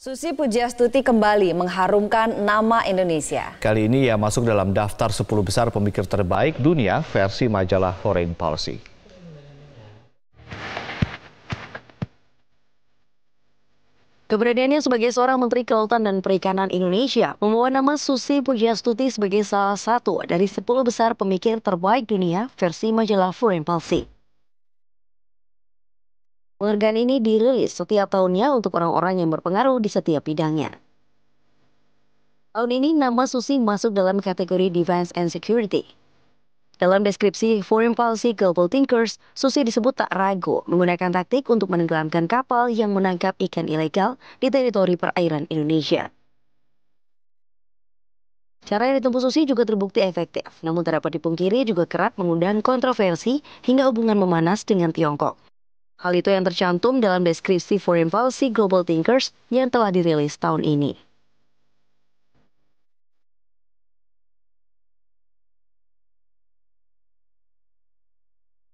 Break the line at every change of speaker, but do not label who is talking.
Susi Pujiastuti kembali mengharumkan nama Indonesia. Kali ini ia masuk dalam daftar 10 besar pemikir terbaik dunia versi majalah Foreign Policy.
Keberadaannya sebagai seorang Menteri Kelautan dan Perikanan Indonesia membawa nama Susi Pujiastuti sebagai salah satu dari 10 besar pemikir terbaik dunia versi majalah Foreign Policy. Penghargaan ini dirilis setiap tahunnya untuk orang-orang yang berpengaruh di setiap bidangnya. Tahun ini nama Susi masuk dalam kategori Defense and Security. Dalam deskripsi Foreign Policy Global Thinkers, Susi disebut tak ragu menggunakan taktik untuk menenggelamkan kapal yang menangkap ikan ilegal di teritori perairan Indonesia. Cara yang ditempuh Susi juga terbukti efektif, namun terdapat dapat dipungkiri juga kerap mengundang kontroversi hingga hubungan memanas dengan Tiongkok. Hal itu yang tercantum dalam deskripsi Foreign Policy Global Thinkers yang telah dirilis tahun ini.